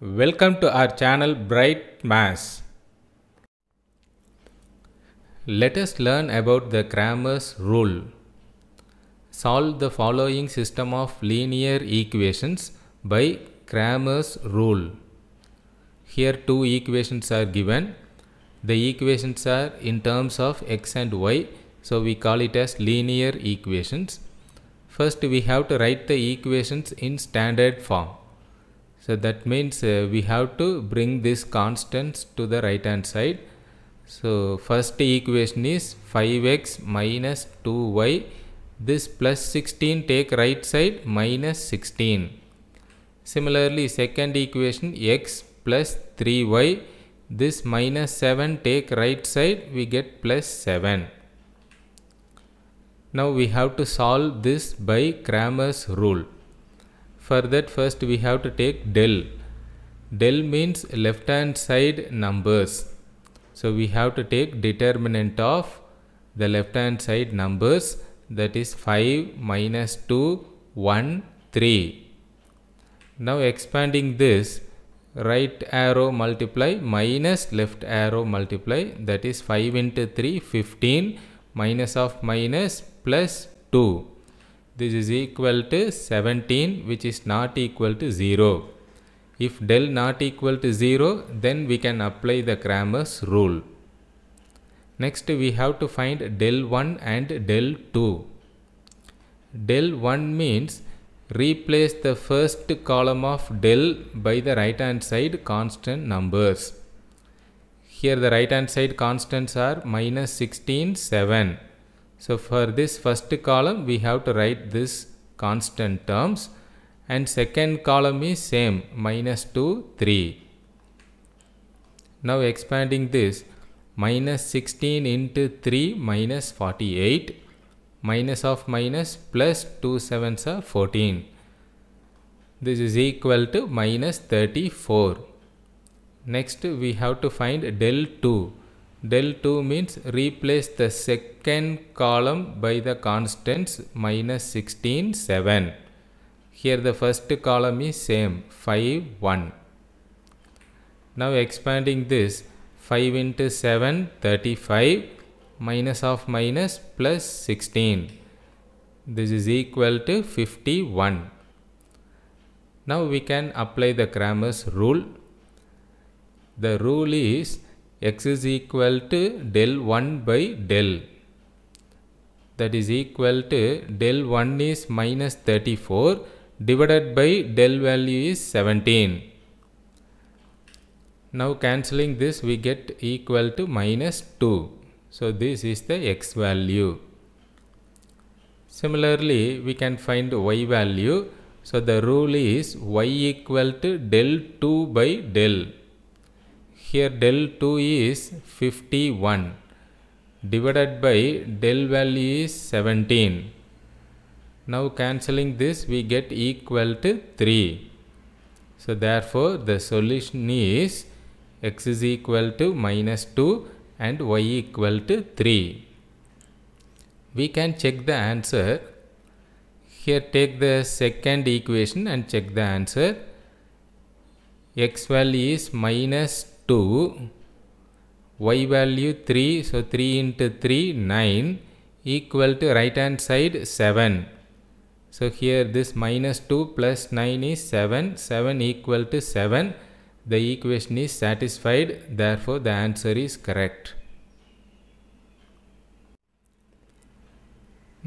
Welcome to our channel Bright Mass. Let us learn about the Cramer's rule. Solve the following system of linear equations by Cramer's rule. Here two equations are given. The equations are in terms of x and y. So we call it as linear equations. First we have to write the equations in standard form so that means uh, we have to bring these constants to the right hand side. So first equation is 5x minus 2y. This plus 16 take right side minus 16. Similarly second equation x plus 3y. This minus 7 take right side we get plus 7. Now we have to solve this by Cramer's rule. For that first we have to take del. Del means left hand side numbers. So we have to take determinant of the left hand side numbers that is 5 minus 2 1 3. Now expanding this right arrow multiply minus left arrow multiply that is 5 into 3 15 minus of minus plus 2 this is equal to 17 which is not equal to 0. If del not equal to 0 then we can apply the Cramer's rule. Next we have to find del 1 and del 2. Del 1 means replace the first column of del by the right hand side constant numbers. Here the right hand side constants are minus 16, 7 so for this first column we have to write this constant terms and second column is same minus 2 3. Now expanding this minus 16 into 3 minus 48 minus of minus plus 2 sevens are 14. This is equal to minus 34. Next we have to find del 2 del 2 means replace the second column by the constants minus 16 7 here the first column is same 5 1 now expanding this 5 into 7 35 minus of minus plus 16 this is equal to 51 now we can apply the Cramer's rule the rule is x is equal to del 1 by del that is equal to del 1 is minus 34 divided by del value is 17. Now cancelling this we get equal to minus 2. So this is the x value. Similarly we can find y value. So the rule is y equal to del 2 by del here del 2 is 51 divided by del value is 17 now cancelling this we get equal to 3 so therefore the solution is x is equal to minus 2 and y equal to 3 we can check the answer here take the second equation and check the answer x value is minus 2 y value 3 so 3 into 3 9 equal to right hand side 7 so here this minus 2 plus 9 is 7 7 equal to 7 the equation is satisfied therefore the answer is correct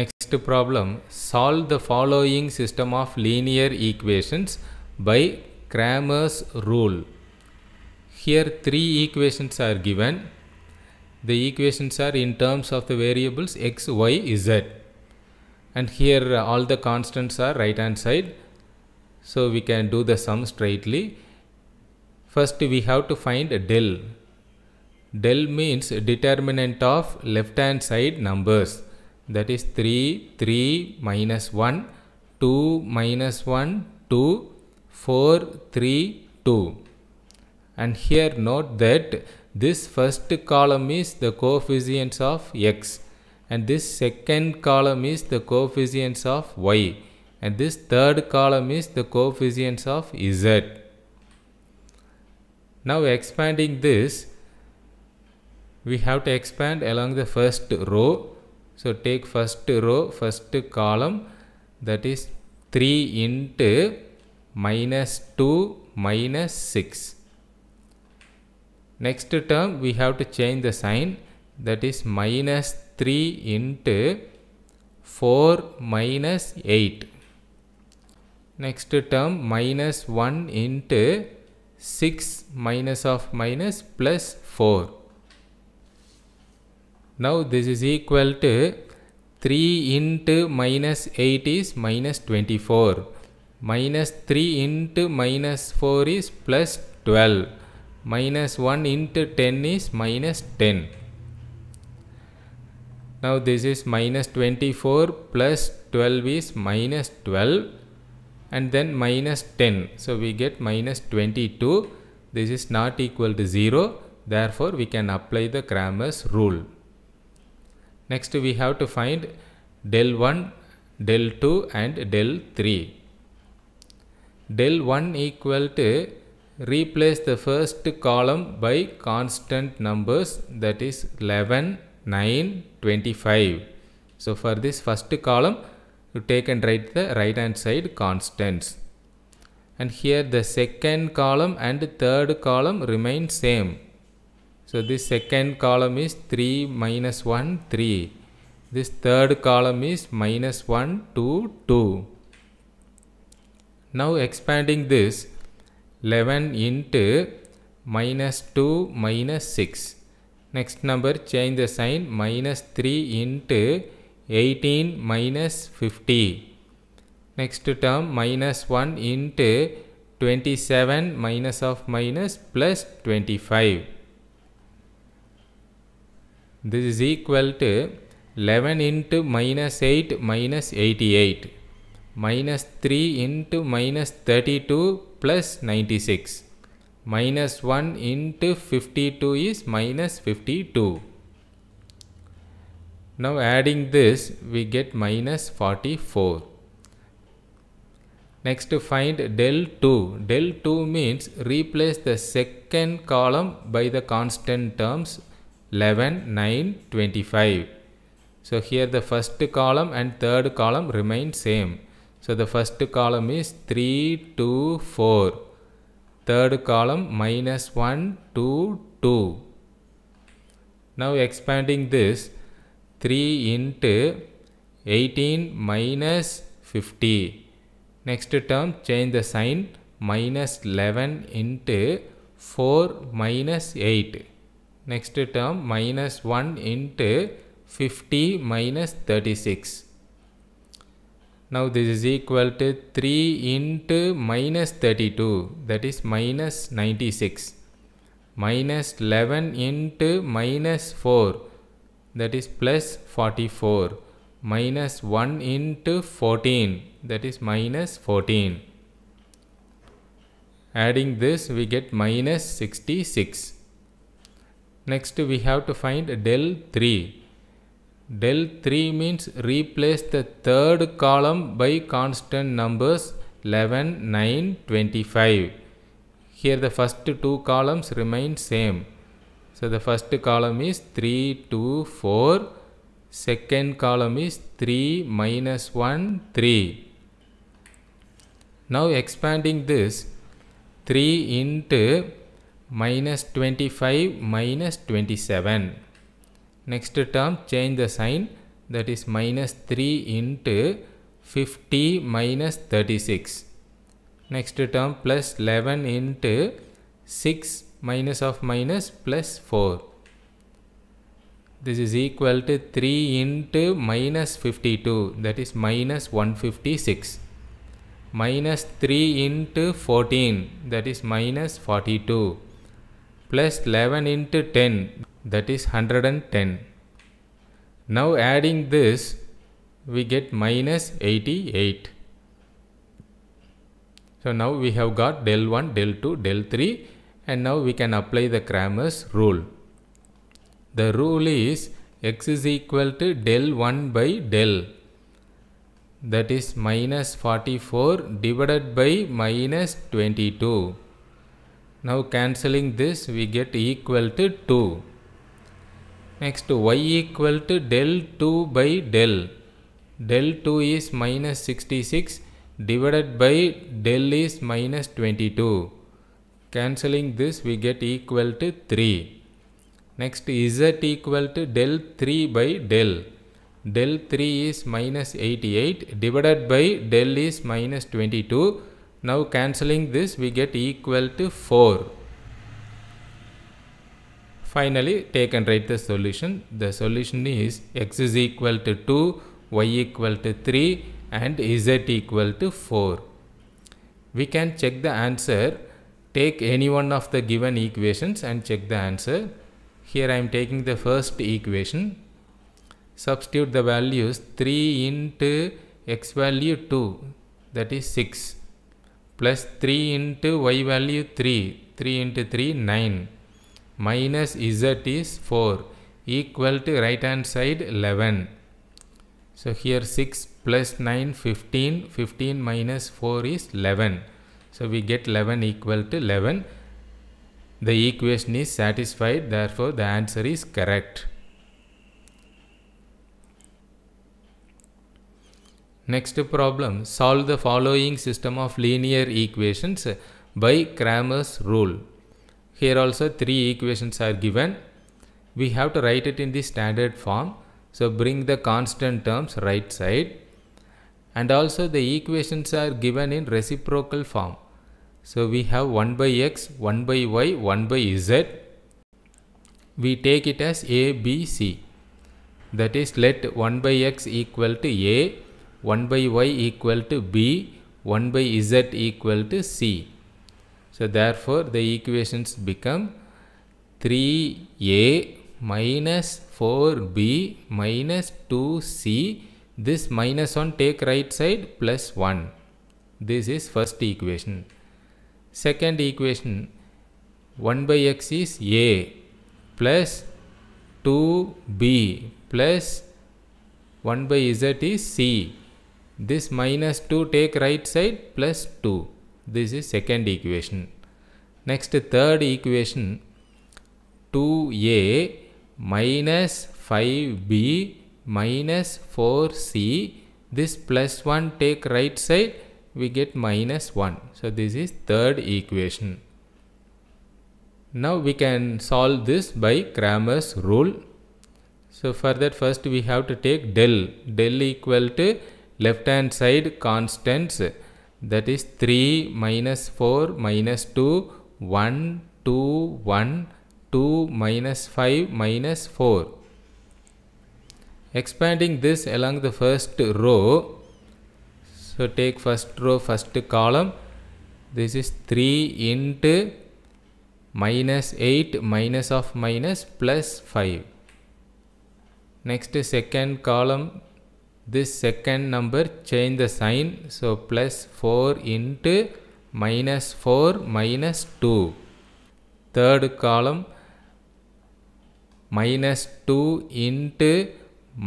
next problem solve the following system of linear equations by Cramer's rule here three equations are given. The equations are in terms of the variables x, y, z. And here uh, all the constants are right hand side. So we can do the sum straightly. First we have to find del. Del means determinant of left hand side numbers. That is 3, 3, minus 1, 2, minus 1, 2, 4, 3, 2 and here note that this first column is the coefficients of x and this second column is the coefficients of y and this third column is the coefficients of z. Now expanding this we have to expand along the first row. So take first row first column that is 3 into minus 2 minus 6 Next term we have to change the sign that is minus 3 into 4 minus 8. Next term minus 1 into 6 minus of minus plus 4. Now this is equal to 3 into minus 8 is minus 24. Minus 3 into minus 4 is plus 12 minus 1 into 10 is minus 10 now this is minus 24 plus 12 is minus 12 and then minus 10 so we get minus 22 this is not equal to 0 therefore we can apply the Cramer's rule next we have to find del 1 del 2 and del 3 del 1 equal to replace the first column by constant numbers that is 11, 9, 25. So for this first column you take and write the right hand side constants. And here the second column and third column remain same. So this second column is 3 minus 1, 3. This third column is minus 1, 2, 2. Now expanding this 11 into minus 2 minus 6. Next number change the sign minus 3 into 18 minus 50. Next term minus 1 into 27 minus of minus plus 25. This is equal to 11 into minus 8 minus 88 minus 3 into minus 32 plus 96 minus 1 into 52 is minus 52 now adding this we get minus 44 next to find del 2 del 2 means replace the second column by the constant terms 11 9 25 so here the first column and third column remain same so the first column is 3, 2, 4. Third column minus 1, 2, 2. Now expanding this 3 into 18 minus 50. Next term change the sign minus 11 into 4 minus 8. Next term minus 1 into 50 minus 36. Now this is equal to 3 into minus 32 that is minus 96 minus 11 into minus 4 that is plus 44 minus 1 into 14 that is minus 14. Adding this we get minus 66. Next we have to find del 3 del 3 means replace the third column by constant numbers 11, 9, 25. Here the first two columns remain same. So the first column is 3, 2, 4. Second column is 3, minus 1, 3. Now expanding this 3 into minus 25 minus 27 Next term change the sign that is minus 3 into 50 minus 36. Next term plus 11 into 6 minus of minus plus 4. This is equal to 3 into minus 52 that is minus 156 minus 3 into 14 that is minus 42 plus 11 into 10 that is 110. Now adding this we get minus 88. So now we have got del 1, del 2, del 3 and now we can apply the Cramer's rule. The rule is x is equal to del 1 by del that is minus 44 divided by minus 22. Now cancelling this we get equal to 2. Next y equal to del 2 by del. Del 2 is minus 66 divided by del is minus 22. Cancelling this we get equal to 3. Next z equal to del 3 by del. Del 3 is minus 88 divided by del is minus 22. Now cancelling this we get equal to 4. Finally, take and write the solution. The solution is x is equal to 2, y equal to 3 and z equal to 4. We can check the answer. Take any one of the given equations and check the answer. Here I am taking the first equation. Substitute the values 3 into x value 2 that is 6 plus 3 into y value 3 3 into 3 9 minus z is 4 equal to right hand side 11. So here 6 plus 9 15 15 minus 4 is 11. So we get 11 equal to 11. The equation is satisfied therefore the answer is correct. Next problem solve the following system of linear equations by Cramer's rule. Here also three equations are given. We have to write it in the standard form. So bring the constant terms right side. And also the equations are given in reciprocal form. So we have 1 by x, 1 by y, 1 by z. We take it as a, b, c. That is let 1 by x equal to a, 1 by y equal to b, 1 by z equal to c. So therefore the equations become 3a minus 4b minus 2c. This minus 1 take right side plus 1. This is first equation. Second equation 1 by x is a plus 2b plus 1 by z is c. This minus 2 take right side plus 2. This is second equation. Next third equation 2a minus 5b minus 4c this plus 1 take right side we get minus 1. So this is third equation. Now we can solve this by Cramer's rule. So for that first we have to take del. Del equal to left hand side constants that is 3 minus 4 minus 2 1 2 1 2 minus 5 minus 4 expanding this along the first row so take first row first column this is 3 into minus 8 minus of minus plus 5 next second column this second number change the sign so plus 4 into minus 4 minus 2 third column minus 2 into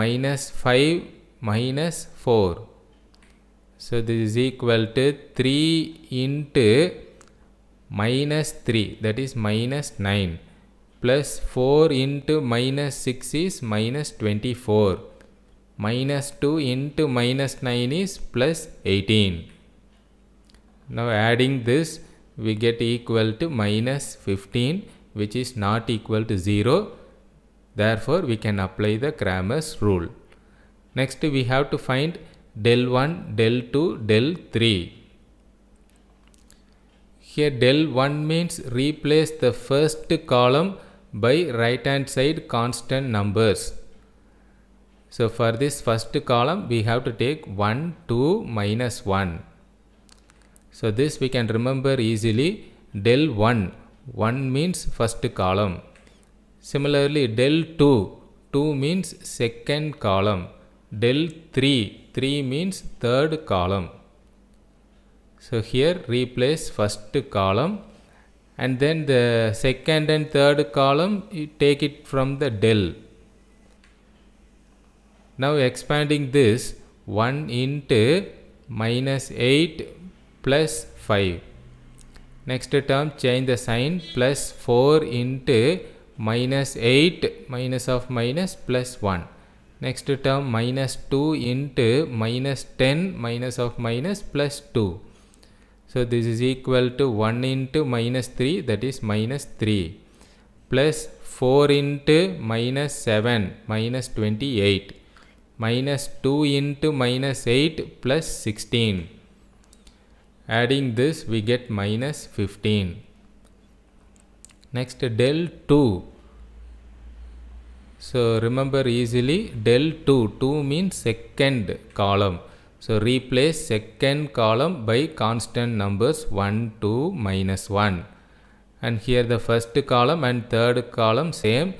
minus 5 minus 4 so this is equal to 3 into minus 3 that is minus 9 plus 4 into minus 6 is minus 24 minus 2 into minus 9 is plus 18. Now adding this we get equal to minus 15 which is not equal to 0. Therefore we can apply the Cramer's rule. Next we have to find del 1, del 2, del 3. Here del 1 means replace the first column by right hand side constant numbers so for this first column, we have to take 1, 2, minus 1. So this we can remember easily del 1, 1 means first column. Similarly, del 2, 2 means second column. Del 3, 3 means third column. So here replace first column and then the second and third column you take it from the del now expanding this 1 into minus 8 plus 5. Next term change the sign plus 4 into minus 8 minus of minus plus 1. Next term minus 2 into minus 10 minus of minus plus 2. So this is equal to 1 into minus 3 that is minus 3 plus 4 into minus 7 minus 28 minus 2 into minus 8 plus 16. Adding this we get minus 15. Next del 2. So remember easily del 2. 2 means second column. So replace second column by constant numbers 1, 2, minus 1. And here the first column and third column same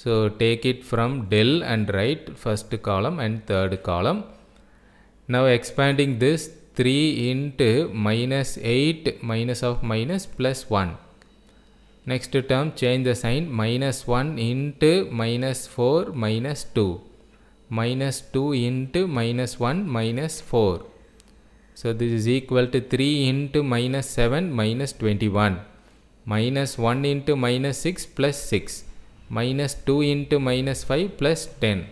so take it from del and write first column and third column. Now expanding this 3 into minus 8 minus of minus plus 1. Next term change the sign minus 1 into minus 4 minus 2. Minus 2 into minus 1 minus 4. So this is equal to 3 into minus 7 minus 21. Minus 1 into minus 6 plus 6 minus 2 into minus 5 plus 10.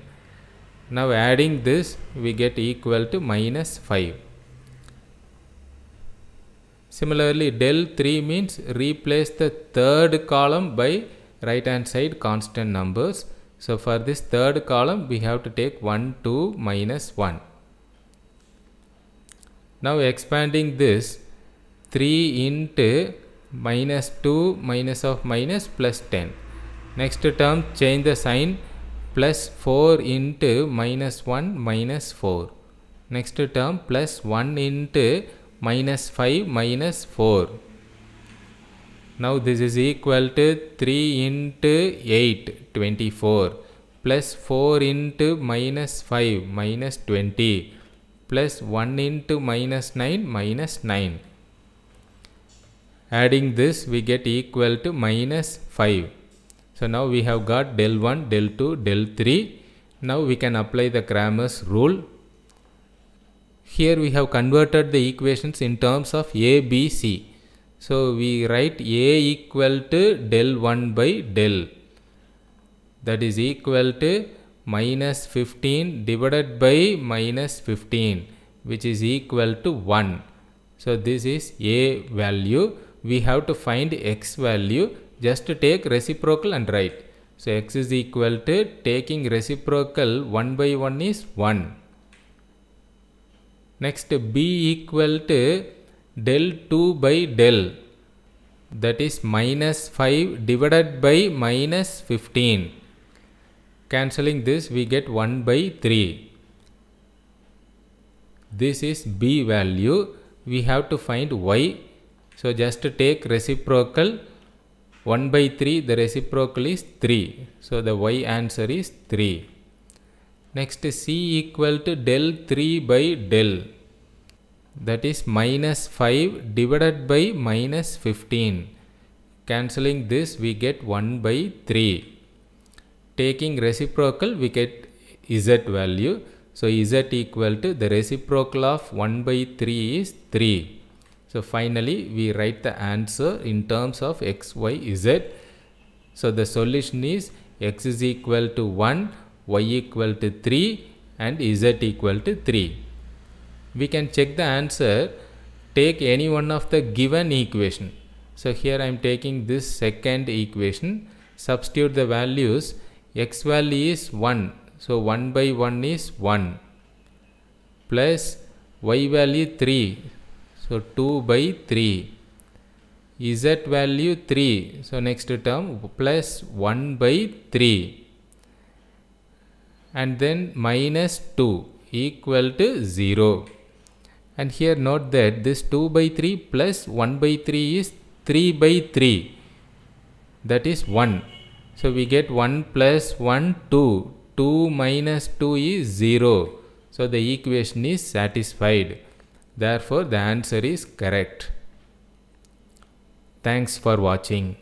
Now adding this we get equal to minus 5. Similarly del 3 means replace the third column by right hand side constant numbers. So for this third column we have to take 1 2 minus 1. Now expanding this 3 into minus 2 minus of minus plus 10. Next term change the sign plus 4 into minus 1 minus 4. Next term plus 1 into minus 5 minus 4. Now this is equal to 3 into 8 24 plus 4 into minus 5 minus 20 plus 1 into minus 9 minus 9. Adding this we get equal to minus 5. So now we have got del 1, del 2, del 3. Now we can apply the Cramer's rule. Here we have converted the equations in terms of A, B, C. So we write A equal to del 1 by del. That is equal to minus 15 divided by minus 15 which is equal to 1. So this is A value. We have to find X value just take reciprocal and write. So x is equal to taking reciprocal 1 by 1 is 1. Next b equal to del 2 by del that is minus 5 divided by minus 15. Cancelling this we get 1 by 3. This is b value. We have to find y. So just take reciprocal 1 by 3 the reciprocal is 3 so the y answer is 3 next c equal to del 3 by del that is minus 5 divided by minus 15 cancelling this we get 1 by 3 taking reciprocal we get z value so z equal to the reciprocal of 1 by 3 is 3 so finally we write the answer in terms of x, y, z. So the solution is x is equal to 1, y equal to 3 and z equal to 3. We can check the answer, take any one of the given equation. So here I am taking this second equation, substitute the values, x value is 1, so 1 by 1 is 1 plus y value 3, so 2 by 3 z value 3 so next term plus 1 by 3 and then minus 2 equal to 0 and here note that this 2 by 3 plus 1 by 3 is 3 by 3 that is 1 so we get 1 plus 1 2 2 minus 2 is 0 so the equation is satisfied Therefore, the answer is correct. Thanks for watching.